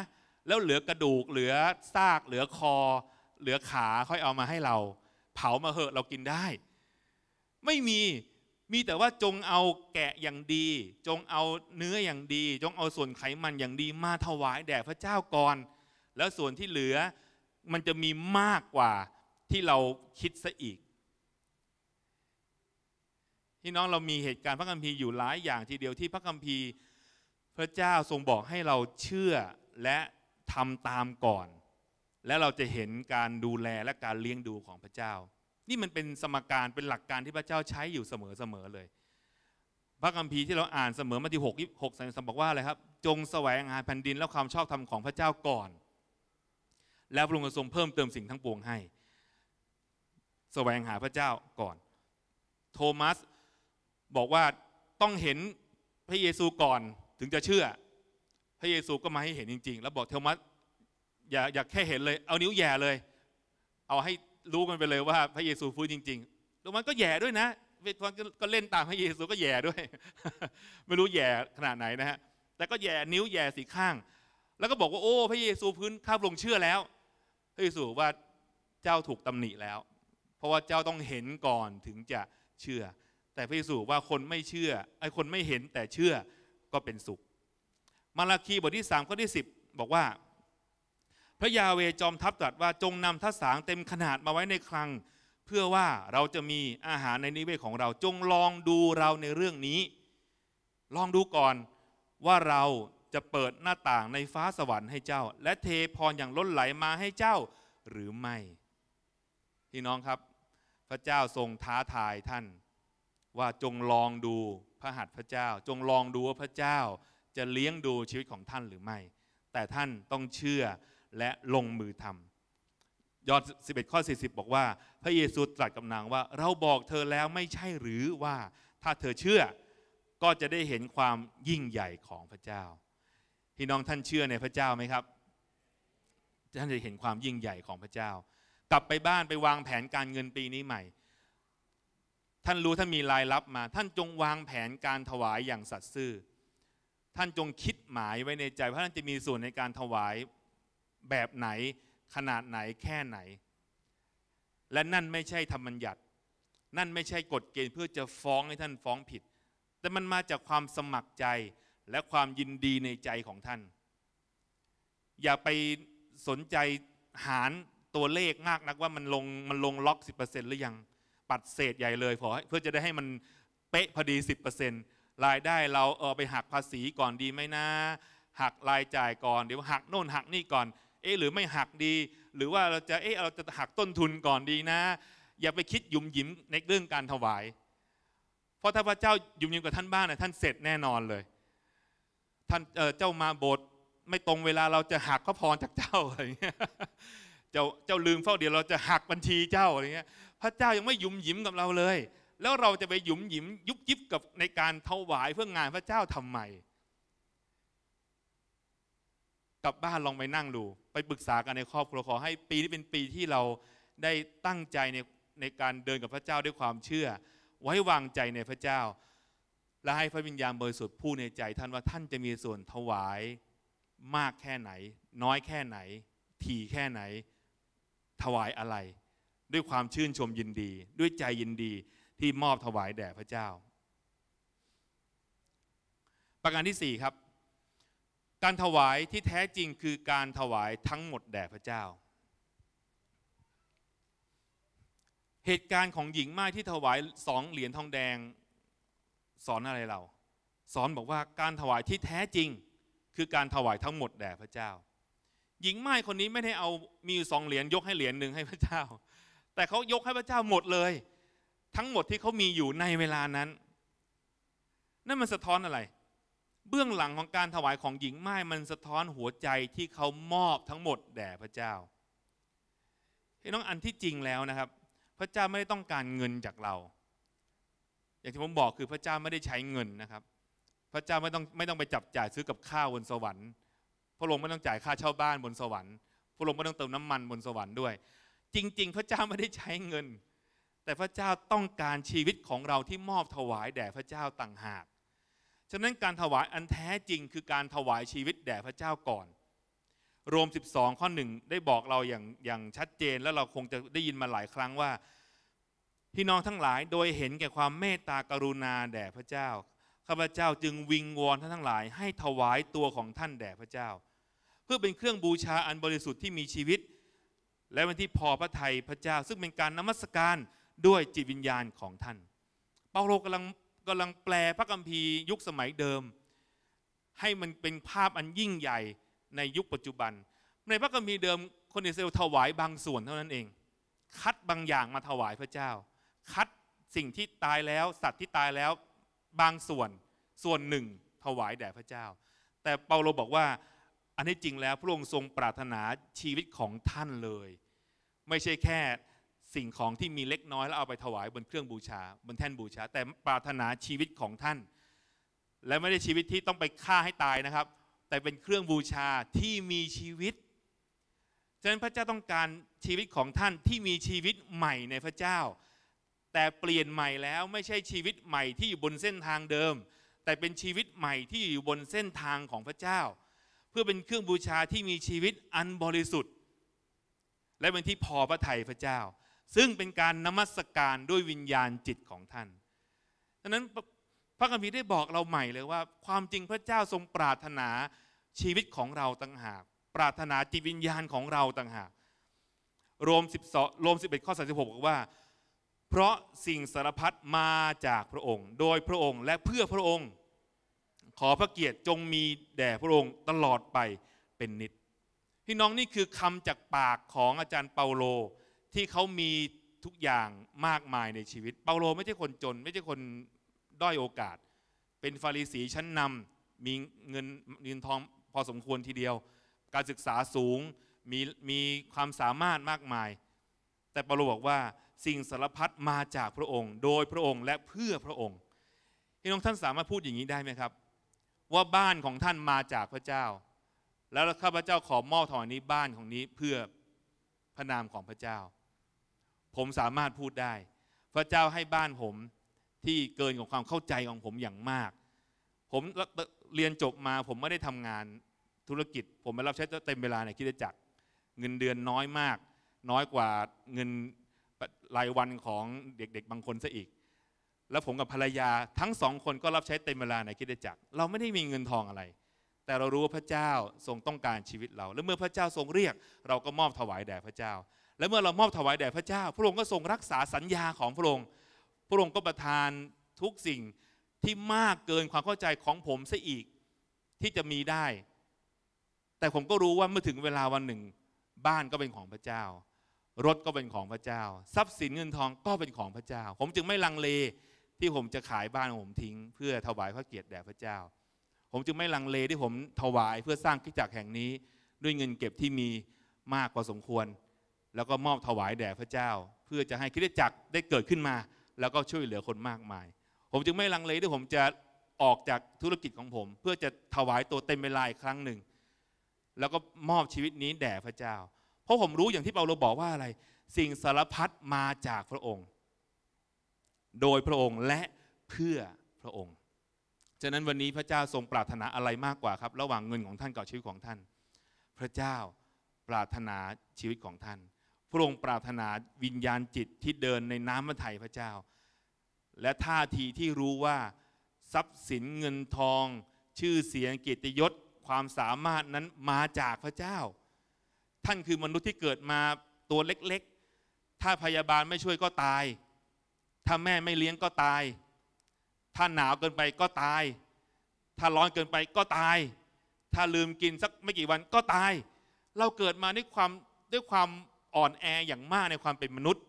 แล้วเหลือกระดูกเหลือซากเหลือคอ เหลือขาค่อยเอามาให้เรา เผามาเหอะเรากินได้ ไม่มีมีแต่ว่าจงเอาแกะอย่างดี จงเอาเนื้ออย่างดี จงเอาส่วนไขมันอย่างดีมาถวายแด่พระเจ้าก่อน แล้วส่วนที่เหลือมันจะมีมากกว่าที่เราคิดซะอีกพี่น้องเรามีเหตุการณ์พระคัมภีร์อยู่หลายอย่างทีเดียวที่พระคัมภีร์ พระเจ้าทรงบอกให้เราเชื่อและทำตามก่อน แล้วเราจะเห็นการดูแลและการเลี้ยงดูของพระเจ้า นี่มันเป็นสมการเป็นหลักการที่พระเจ้าใช้อยู่เสมอๆ เลย พระคัมภีร์ที่เราอ่านเสมอมาที่หกหกสัมบอกว่าอะไรครับจงแสวงหาแผ่นดินและความชอบธรรมของพระเจ้าก่อน แล้วพระองค์ทรงเพิ่มเติมสิ่งทั้งปวงให้ แสวงหาพระเจ้าก่อน โทมัสบอกว่าต้องเห็นพระเยซูก่อนถึงจะเชื่อพระเยซูก็มาให้เห็นจริง ๆ แล้วบอกเทวมัสอย่าอย่าแค่เห็นเลย เอานิ้วแย่เลย เอาให้รู้กันไปเลยว่าพระเยซูฟื้นจริงๆเลวมันก็แย่ด้วยนะเวมันก็เล่นตามพระเยซูก็แย่ด้วย ไม่รู้แย่ขนาดไหนนะฮะแต่ก็แย่นิ้วแย่สีข้าง แล้วก็บอกว่าโอ้พระเยซูพื้นข้าพลงเชื่อแล้ว พระเยซูว่าเจ้าถูกตำหนิแล้ว เพราะว่าเจ้าต้องเห็นก่อนถึงจะเชื่อ แต่พระเยซูว่าคนไม่เชื่อไอ้คนไม่เห็นแต่เชื่อก็เป็นสุขมาราคีบทที่3ข้อที่ 10 บอกว่า พระยาเวจอมทัพตรัสว่าจงนำทัศสางเต็มขนาดมาไว้ในคลังเพื่อว่าเราจะมีอาหารในนิเวศของเราจงลองดูเราในเรื่องนี้ ลองดูก่อนว่าเราจะเปิดหน้าต่างในฟ้าสวรรค์ให้เจ้า และเทพรอย่างล้นไหลมาให้เจ้า หรือไม่พี่น้องครับ พระเจ้าทรงท้าทายท่าน ว่าจงลองดูพระหัตถ์พระเจ้า จงลองดูว่าพระเจ้าจะเลี้ยงดูชีวิตของท่านหรือไม่ แต่ท่านต้องเชื่อและลงมือทำยอห์น11 ข้อ 40 บอกว่า พระเยซูตรัสกับนางว่าเราบอกเธอแล้วไม่ใช่หรือว่าถ้าเธอเชื่อก็จะได้เห็นความยิ่งใหญ่ของพระเจ้าพี่น้องท่านเชื่อในพระเจ้าไหมครับ ท่านจะเห็นความยิ่งใหญ่ของพระเจ้า กลับไปบ้านไปวางแผนการเงินปีนี้ใหม่ ท่านรู้ท่านมีรายรับมา ท่านจงวางแผนการถวายอย่างสัตย์ซื่อท่านจงคิดหมายไว้ในใจว่าท่านจะมีส่วนในการถวายแบบไหนขนาดไหนแค่ไหน และนั่นไม่ใช่ธรรมบัญญัติ นั่นไม่ใช่กฎเกณฑ์เพื่อจะฟ้องให้ท่านฟ้องผิด แต่มันมาจากความสมัครใจและความยินดีในใจของท่าน อย่าไปสนใจหารตัวเลขมากนักว่ามันลงมันลงล็อก 10%หรือยัง ปัดเศษใหญ่เลย พอเพื่อจะได้ให้มันเป๊ะพอดี 10%รายได้เราเออไปหักภาษีก่อนดีไหมนะ หักรายจ่ายก่อนเดี๋ยวหักโน่นหักนี่ก่อน เอ๊หรือไม่หักดี หรือว่าเราจะเอ๊เราจะหักต้นทุนก่อนดีนะ อย่าไปคิดยุ่มยิ้มในเรื่องการถวายเพราะถ้าพระเจ้ายุ่มยิ้มกับท่านบ้างนะท่านเสร็จแน่นอนเลยท่านเเจ้ามาโบสถ์ไม่ตรงเวลาเราจะหักพระพรจากเจ้าอะไรเงี้ยเจ้าเจ้าลืมเฝ้าเดี๋ยวเราจะหักบัญชีเจ้าอะไรเงี้ยพระเจ้ายังไม่ยุ่มยิ้มกับเราเลยแล้ว เราจะไปหยุมหยิมยุบยิบกับในการถวายเพื่องานพระเจ้าทำไมกลับบ้านลองไปนั่งดู ไปปรึกษากันในครอบครัวขอให้ปีนี้เป็นปีที่เราได้ตั้งใจในในการเดินกับพระเจ้าด้วยความเชื่อ ไว้วางใจในพระเจ้า และให้พระวิญญาณบริสุทธิ์พูดในใจ ท่านว่าท่านจะมีส่วนถวายมากแค่ไหน น้อยแค่ไหนทีแค่ไหนถวายอะไร ด้วยความชื่นชมยินดีด้วยใจยินดีที่มอบถวายแด่พระเจ้า ประการที่ 4 ครับ การถวายที่แท้จริงคือการถวายทั้งหมดแด่พระเจ้า เหตุการณ์ของหญิงไม้ที่ถวายสองเหรียญทองแดงสอนอะไรเรา สอนบอกว่าการถวายที่แท้จริงคือการถวายทั้งหมดแด่พระเจ้า หญิงไม้คนนี้ไม่ได้เอามีอยู่สองเหรียญยกให้เหรียญหนึ่งให้พระเจ้า แต่เขายกให้พระเจ้าหมดเลยทั้งหมดที่เขามีอยู่ในเวลานั้นนั่นมันสะท้อนอะไร เบื้องหลังของการถวายของหญิงไม้มันสะท้อนหัวใจที่เขามอบทั้งหมดแด่พระเจ้าพี่น้องอันที่จริงแล้วนะครับ พระเจ้าไม่ได้ต้องการเงินจากเรา อย่างที่ผมบอกคือพระเจ้าไม่ได้ใช้เงินนะครับ พระเจ้าไม่ต้องไม่ต้องไปจับจ่ายซื้อกับข้าวบนสวรรค์ พระองค์ไม่ต้องจ่ายค่าเช่าบ้านบนสวรรค์ พระองค์ไม่ต้องเติมน้ำมันบนสวรรค์ด้วย จริงๆพระเจ้าไม่ได้ใช้เงินแต่พระเจ้าต้องการชีวิตของเราที่มอบถวายแด่พระเจ้าต่างหาก ฉะนั้นการถวายอันแท้จริง คือการถวายชีวิตแด่พระเจ้าก่อน โรม 12 ข้อหนึ่งได้บอกเราอย่างอย่างชัดเจนแล้วเราคงจะได้ยินมาหลายครั้งว่าพี่น้องทั้งหลายโดยเห็นแก่ความเมตตากรุณาแด่พระเจ้าข้าพเจ้าจึงวิงวอนท่านทั้งหลาย ให้ถวายตัวของท่านแด่พระเจ้า เพื่อเป็นเครื่องบูชาอันบริสุทธิ์ที่มีชีวิต และเป็นที่พอพระทัยพระเจ้า ซึ่งเป็นการนมัสการด้วยจิตวิญญาณของท่าน เปาโลกำลังกำลังแปลพระคัมภีร์ยุคสมัยเดิม ให้มันเป็นภาพอันยิ่งใหญ่ในยุคปัจจุบัน ในพระคัมภีร์เดิมคนอิสราเอลถวายบางส่วนเท่านั้นเอง คัดบางอย่างมาถวายพระเจ้า คัดสิ่งที่ตายแล้วสัตว์ที่ตายแล้วบางส่วนส่วนหนึ่งถวายแด่พระเจ้า แต่เปาโลบอกว่า อันที่จริงแล้วพระองค์ทรงปรารถนาชีวิตของท่านเลย ไม่ใช่แค่สิ่งของที่มีเล็กน้อย แล้วเอาไปถวายบนเครื่องบูชาบนแท่นบูชา แต่ปรารถนาชีวิตของท่าน และไม่ได้ชีวิตที่ต้องไปฆ่าให้ตายนะครับ แต่เป็นเครื่องบูชาที่มีชีวิตฉะนั้นพระเจ้าต้องการชีวิตของท่านที่มีชีวิตใหม่ในพระเจ้า แต่เปลี่ยนใหม่แล้วไม่ใช่ชีวิตใหม่ที่อยู่บนเส้นทางเดิม แต่เป็นชีวิตใหม่ที่อยู่บนเส้นทางของพระเจ้า เพื่อเป็นเครื่องบูชาที่มีชีวิตอันบริสุทธิ์ และเป็นที่พอพระทัยพระเจ้าซึ่งเป็นการนมัสการด้วยวิญญาณจิตของท่าน ดังนั้นพระคัมภีร์ได้บอกเราใหม่เลยว่า ความจริงพระเจ้าทรงปรารถนาชีวิตของเราต่างหากปรารถนาจิตวิญญาณของเราต่างหากโรม12โรม 11ข้อ36บอกว่า เพราะสิ่งสารพัดมาจากพระองค์ โดยพระองค์และเพื่อพระองค์ ขอพระเกียรติจงมีแด่พระองค์ตลอดไปเป็นนิดพี่น้องนี่คือคำจากปากของอาจารย์เปาโลที่เขามีทุกอย่างมากมายในชีวิตเปาโลไม่ใช่คนจน ไม่ใช่คนด้อยโอกาส เป็นฟาริสีชั้นนำมีเงินเงินทองพอสมควรทีเดียว การศึกษาสูงมีมีความสามารถมากมาย แต่เปาโลบอกว่าสิ่งสารพัดมาจากพระองค์ โดยพระองค์และเพื่อพระองค์พี่น้องท่านสามารถพูดอย่างนี้ได้ไหมครับ ว่าบ้านของท่านมาจากพระเจ้า แล้วข้าพระเจ้าขอมอบถวายนี้บ้านของนี้เพื่อพระนามของพระเจ้าผมสามารถพูดได้ พระเจ้าให้บ้านผมที่เกินกว่าความเข้าใจของผมอย่างมาก ผมเรียนจบมาผมไม่ได้ทำงานธุรกิจ ผมมปรับใช้เต็มเวลาในคิดจักร เงินเดือนน้อยมาก น้อยกว่าเงินรายวันของเด็กๆ บางคนซะอีก แล้วผมกับภรรยาทั้งสองคนก็รับใช้เต็มเวลาในคิดจักร เราไม่ได้มีเงินทองอะไร แต่เรารู้ว่าพระเจ้าทรงต้องการชีวิตเรา และเมื่อพระเจ้าทรงเรียก เราก็มอบถวายแด่พระเจ้าและเมื่อเรามอบถวายแด่พระเจ้า พระองค์ก็ทรงรักษาสัญญาของพระองค์ พระองค์ก็ประทานทุกสิ่งที่มากเกินความเข้าใจของผมซะอีกที่จะมีได้ แต่ผมก็รู้ว่าเมื่อถึงเวลาวันหนึ่งบ้านก็เป็นของพระเจ้า รถก็เป็นของพระเจ้า ทรัพย์สินเงินทองก็เป็นของพระเจ้า ผมจึงไม่ลังเลที่ผมจะขายบ้านของผมทิ้ง เพื่อถวายพระเกียรติแด่พระเจ้า ผมจึงไม่ลังเลที่ผมถวายเพื่อสร้างคิจักแห่งนี้ด้วยเงินเก็บที่มีมากกว่าสมควรแล้วก็มอบถวายแด่พระเจ้า เพื่อจะให้คิดจักรได้เกิดขึ้นมา แล้วก็ช่วยเหลือคนมากมาย ผมจึงไม่ลังเลที่ผมจะออกจากธุรกิจของผม เพื่อจะถวายตัวเต็มเวลาอีกครั้งหนึ่ง แล้วก็มอบชีวิตนี้แด่พระเจ้า เพราะผมรู้อย่างที่เปาโลบอกว่าอะไร สิ่งสารพัดมาจากพระองค์ โดยพระองค์และเพื่อพระองค์ฉะนั้นวันนี้พระเจ้าทรงปรารถนาอะไรมากกว่าครับระหว่างเงินของท่านกับชีวิตของท่าน พระเจ้าปรารถนาชีวิตของท่านพระองค์ปรารถนาวิญญาณจิตที่เดินในน้ำมัะทัยพระเจ้า และท่าทีที่รู้ว่าทรัพย์สินเงินทองชื่อเสียงเกียรติยศความสามารถนั้นมาจากพระเจ้าท่านคือมนุษย์ที่เกิดมาตัวเล็กๆ ถ้าพยาบาลไม่ช่วยก็ตาย ถ้าแม่ไม่เลี้ยงก็ตาย ถ้าหนาวเกินไปก็ตาย ถ้าร้อนเกินไปก็ตาย ถ้าลืมกินสักไม่กี่วันก็ตาย เราเกิดมาด้วยความด้วยความอ่อนแออย่างมากในความเป็นมนุษย์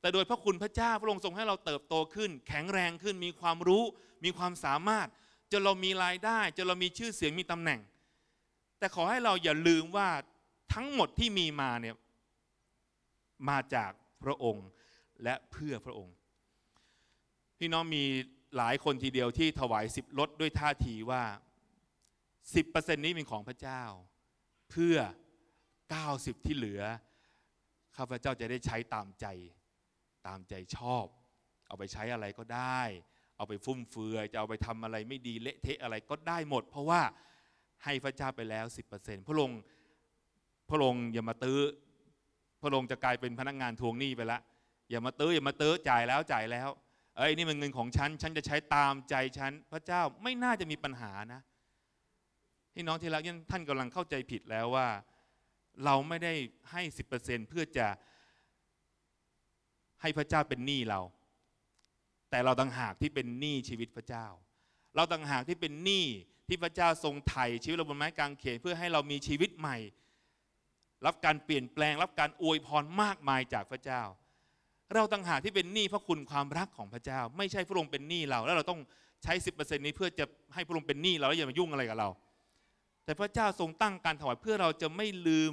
แต่โดยพระคุณพระเจ้าพระองค์ทรงให้เราเติบโตขึ้น แข็งแรงขึ้น มีความรู้มีความสามารถ จะเรามีรายได้ จะเรามีชื่อเสียงมีตำแหน่ง แต่ขอให้เราอย่าลืมว่าทั้งหมดที่มีมาเนี่ยมาจากพระองค์และเพื่อพระองค์ พี่น้องมีหลายคนทีเดียวที่ถวายสิบลดด้วยท่าทีว่า10%นี้เป็นของพระเจ้า เพื่อ 90 ที่เหลือข้าพเจ้าจะได้ใช้ตามใจ ตามใจชอบ เอาไปใช้อะไรก็ได้ เอาไปฟุ่มเฟือยจะเอาไปทำอะไรไม่ดีเละเทะอะไรก็ได้หมด เพราะว่าให้พระเจ้าไปแล้ว10%พระองค์พระองค์อย่ามาตื้อ พระองค์จะกลายเป็นพนักงานทวงหนี้ไปละ อย่ามาตื้ออย่ามาตื้อจ่ายแล้วจ่ายแล้ว เอ้ย นี่มันเงินของฉันฉันจะใช้ตามใจฉันพระเจ้าไม่น่าจะมีปัญหานะพี่น้องที่รักท่านกำลังเข้าใจผิดแล้วว่าเราไม่ได้ให้สิบเปอร์เเซ็นพื่อจะให้พระเจ้าเป็นหนี้เรา แต่เราต่างหากที่เป็นหนี้ชีวิตพระเจ้า เราต่างหากที่เป็นหนี้ที่พระเจ้าทรงไถ่ชีวิตเราบนไม้กางเขนเพื่อให้เรามีชีวิตใหม่ รับการเปลี่ยนแปลง รับการอวยพรมากมายจากพระเจ้า เราต่างหากที่เป็นหนี้พระคุณความรักของพระเจ้า ไม่ใช่พระองค์เป็นหนี้เรา แล้วเราต้องใช้สิบเเปอร์10%นี้เพื่อจะให้พระองค์เป็นหนี้เราแล้วอย่ามายุ่งอะไรกับเราแต่พระเจ้าทรงตั้งการถวายเพื่อเราจะไม่ลืม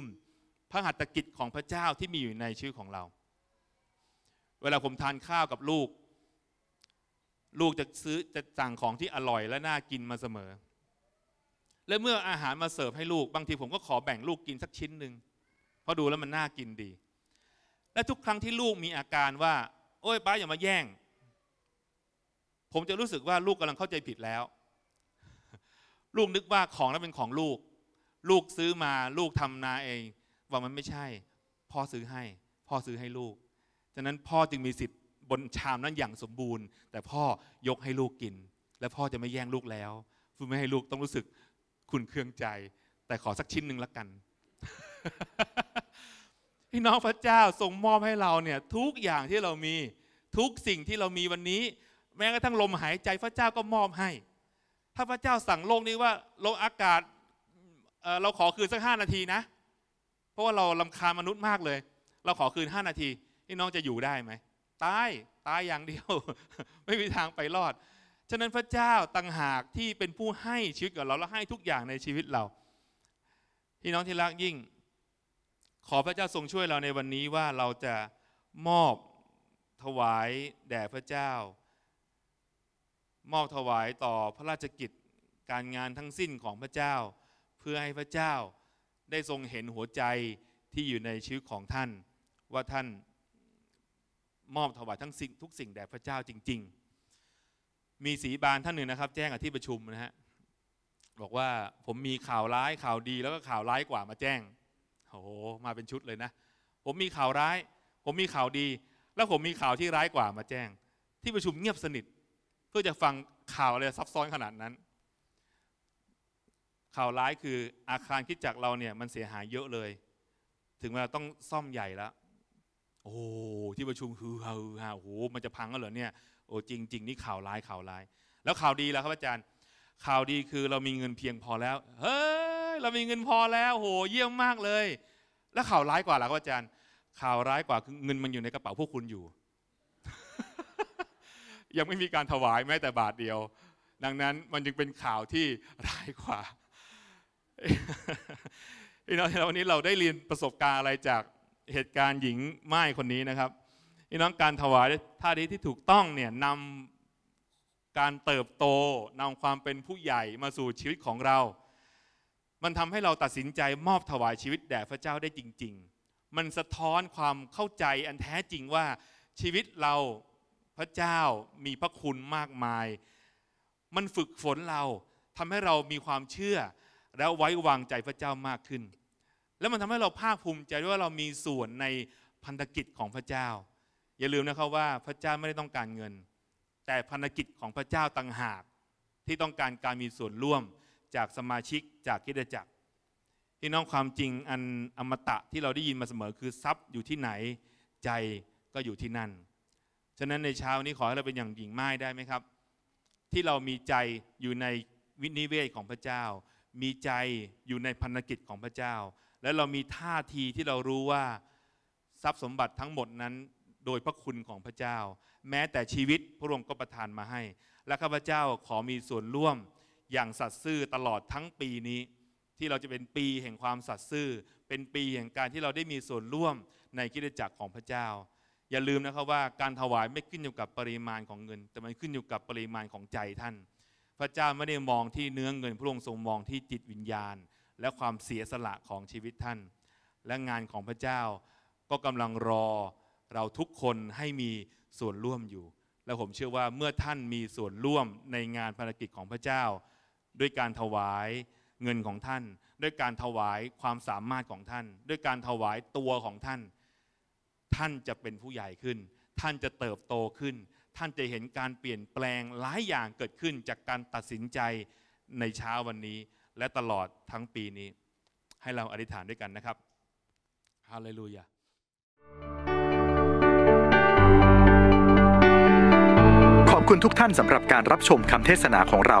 พระหัตถกิจของพระเจ้าที่มีอยู่ในชื่อของเรา เวลาผมทานข้าวกับลูก ลูกจะซื้อจะสั่งของที่อร่อยและน่ากินมาเสมอ และเมื่ออาหารมาเสิร์ฟให้ลูก บางทีผมก็ขอแบ่งลูกกินสักชิ้นหนึ่งเพราะดูแล้วมันน่ากินดี และทุกครั้งที่ลูกมีอาการว่าโอ้ย ป้าอย่ามาแย่ง ผมจะรู้สึกว่าลูกกำลังเข้าใจผิดแล้วลูกนึกว่าของนั้นเป็นของลูก ลูกซื้อมาลูกทำนาเอง ว่ามันไม่ใช่ พ่อซื้อให้พ่อซื้อให้ลูกฉะนั้นพ่อจึงมีสิทธิ์บนชามนั้นอย่างสมบูรณ์ แต่พ่อยกให้ลูกกิน และพ่อจะไม่แย่งลูกแล้วพื่อไม่ให้ลูกต้องรู้สึกขุนเคืองใจ แต่ขอสักชิ้นหนึ่งละกันพี่น้องพระเจ้าทรงมอบให้เราเนี่ยทุกอย่างที่เรามีทุกสิ่งที่เรามีวันนี้ แม้กระทั่งลมหายใจพระเจ้าก็มอบให้ถ้าพระเจ้าสั่งโลกนี้ว่าลมอากาศเราขอคืนสักห้านาทีนะ เพราะว่าเราลำคาญมนุษย์มากเลย เราขอคืนห้านาทีนี่น้องจะอยู่ได้ไหมตาย ตายอย่างเดียว ไม่มีทางไปรอด ฉะนั้นพระเจ้าตัางหาก ที่เป็นผู้ให้ชีวิตกับ เรา และให้ทุกอย่างในชีวิตเราพี่น้องที่รักยิ่ง ขอพระเจ้าทรงช่วยเราในวันนี้ว่าเราจะมอบถวายแด่พระเจ้ามอบถวายต่อพระราชกิจการงานทั้งสิ้นของพระเจ้า เพื่อให้พระเจ้าได้ทรงเห็นหัวใจที่อยู่ในชีวิตของท่านว่าท่านมอบถวายทั้งสิ่งทุกสิ่งแด่พระเจ้าจริง ๆ มีสีบานท่านหนึ่งนะครับ แจ้งกับที่ประชุมนะฮะบอกว่าผมมีข่าวร้ายข่าวดีแล้วก็ข่าวร้ายกว่ามาแจ้งโอ้โหมาเป็นชุดเลยนะ ผมมีข่าวร้าย ผมมีข่าวดี แล้วผมมีข่าวที่ร้ายกว่ามาแจ้ง ที่ประชุมเงียบสนิทเพื่อจะฟังข่าวอะไรซับซ้อนขนาดนั้น ข่าวร้ายคือ อาคารคิดจักเราเนี่ย มันเสียหายเยอะเลย ถึงเวลาต้องซ่อมใหญ่แล้วโอ้ที่ประชุมฮือฮาฮาโอ้โหมันจะพังกันเหรอเนี่ยโอ้จริงจริงนี่ข่าวร้ายข่าวร้าย แล้วข่าวดีแล้วครับอาจารย์ ข่าวดีคือเรามีเงินเพียงพอแล้วเฮ้ยเรามีเงินพอแล้วโห เยี่ยมมากเลย แล้วข่าวร้ายกว่าล่ะครับอาจารย์ข่าวร้ายกว่าคือเงินมันอยู่ในกระเป๋าพวกคุณอยู่ยังไม่มีการถวายแม้แต่บาทเดียว ดังนั้นมันจึงเป็นข่าวที่ร้ายกว่าพี่น้องวันนี้เราได้เรียนประสบการณ์อะไรจากเหตุการณ์หญิงไม้คนนี้นะครับพี่น้องการถวายท่าทีที่ถูกต้องเนี่ยนำการเติบโตนำความเป็นผู้ใหญ่มาสู่ชีวิตของเรา มันทำให้เราตัดสินใจมอบถวายชีวิตแด่พระเจ้าได้จริง ๆ มันสะท้อนความเข้าใจอันแท้จริงว่าชีวิตเราพระเจ้ามีพระคุณมากมาย มันฝึกฝนเราทำให้เรามีความเชื่อแล้วไว้วางใจพระเจ้ามากขึ้น แล้วมันทำให้เราภาคภูมิใจด้วยว่าเรามีส่วนในพันธกิจของพระเจ้า อย่าลืมนะครับว่าพระเจ้าไม่ได้ต้องการเงิน แต่พันธกิจของพระเจ้าต่างหาก ที่ต้องการการมีส่วนร่วมจากสมาชิกจากกิจจักรพี่น้องความจริงอันอมตะที่เราได้ยินมาเสมอคือทรัพย์อยู่ที่ไหนใจก็อยู่ที่นั่นฉะนั้นในเช้านี้ขอให้เราเป็นอย่างหญิงไม้ได้ไหมครับ ที่เรามีใจอยู่ในวินิเวศของพระเจ้า มีใจอยู่ในพันธกิจของพระเจ้า และเรามีท่าทีที่เรารู้ว่า ทรัพย์สมบัติทั้งหมดนั้น โดยพระคุณของพระเจ้า แม้แต่ชีวิตพระองค์ก็ประทานมาให้ และข้าพเจ้าขอมีส่วนร่วมอย่างสัตย์ซื่อตลอดทั้งปีนี้ ที่เราจะเป็นปีแห่งความสัตย์ซื่อเป็นปีแห่งการที่เราได้มีส่วนร่วมในกิจจักรของพระเจ้าอย่าลืมนะครับว่าการถวายไม่ขึ้นอยู่กับปริมาณของเงิน แต่มันขึ้นอยู่กับปริมาณของใจท่าน พระเจ้าไม่ได้มองที่เนื้อเงินพระองค์ทรงมองที่จิตวิญญาณ และความเสียสละของชีวิตท่าน และงานของพระเจ้าก็กำลังรอเราทุกคนให้มีส่วนร่วมอยู่ และผมเชื่อว่าเมื่อท่านมีส่วนร่วมในงานภารกิจของพระเจ้า ด้วยการถวายเงินของท่าน ด้วยการถวายความสามารถของท่าน ด้วยการถวายตัวของท่านท่านจะเป็นผู้ใหญ่ขึ้น ท่านจะเติบโตขึ้น ท่านจะเห็นการเปลี่ยนแปลงหลายอย่างเกิดขึ้น จากการตัดสินใจในเช้าวันนี้ และตลอดทั้งปีนี้ ให้เราอธิษฐานด้วยกันนะครับ ฮาเลลูยา ขอบคุณทุกท่านสำหรับการรับชมคำเทศนาของเรา